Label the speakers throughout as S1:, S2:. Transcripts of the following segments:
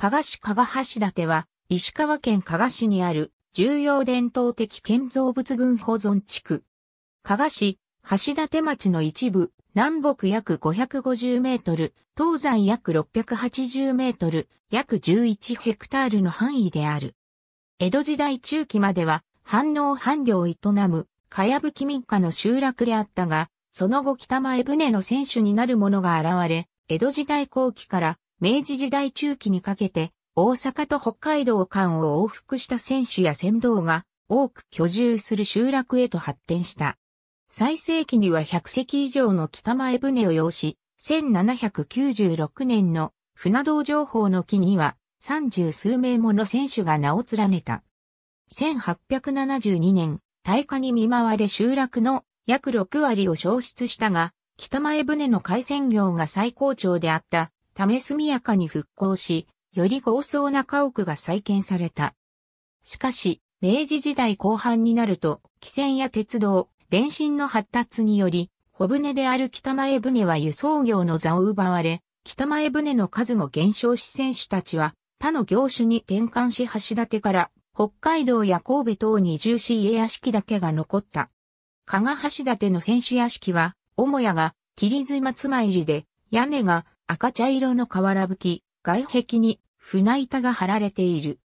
S1: 加賀市加賀橋立は、石川県加賀市にある重要伝統的建造物群保存地区。加賀市、橋立町の一部、南北約550メートル、東西約680メートル、約11ヘクタールの範囲である。江戸時代中期までは、反応反領を営む、かやぶき民家の集落であったが、その後北前船の選手になる者が現れ、江戸時代後期から明治時代中期にかけて、大阪と北海道間を往復した選手や船頭が多く居住する集落へと発展した。最盛期には100隻以上の北前船を要し、1796年の船道情報の木には30数名もの選手が名を連ねた。1872年、大火に見舞われ集落の約6割を消失したが、北前船の海鮮業が最高潮であったため速やかに復興し、より豪壮な家屋が再建された。しかし、明治時代後半になると、汽船や鉄道、電信の発達により、小舟である北前船は輸送業の座を奪われ、北前船の数も減少し選手たちは他の業種に転換し橋立から北海道や神戸等に移住し家屋敷だけが残った。加賀橋立の選手屋敷は、母屋が、霧津松前寺で、屋根が赤茶色の瓦吹き、外壁に船板が張られている。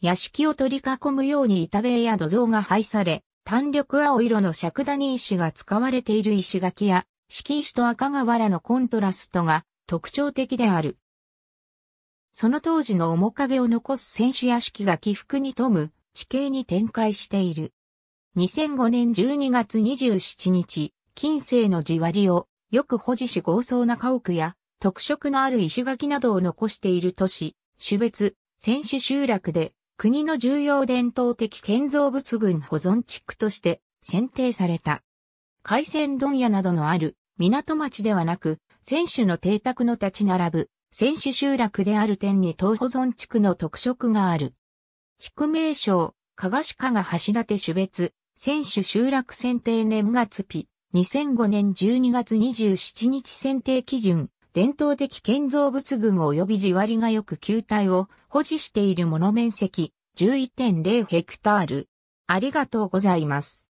S1: 屋敷を取り囲むように板塀や土蔵が配され、単緑青色の尺谷石が使われている石垣や、敷石と赤瓦のコントラストが特徴的である。その当時の面影を残す選手屋敷が起伏に富む地形に展開している。2005年12月27日、近世の地割りをよく保持し豪壮な家屋や特色のある石垣などを残している都市、種別、選手集落で、国の重要伝統的建造物群保存地区として選定された。海鮮問屋などのある港町ではなく、選手の邸宅の立ち並ぶ、選手集落である点に東保存地区の特色がある。地区名称、加賀市加賀橋立種別、選手集落選定年月日、2005年12月27日選定基準、伝統的建造物群及び地割りがよく球体を保持しているもの面積11.0ヘクタール。ありがとうございます。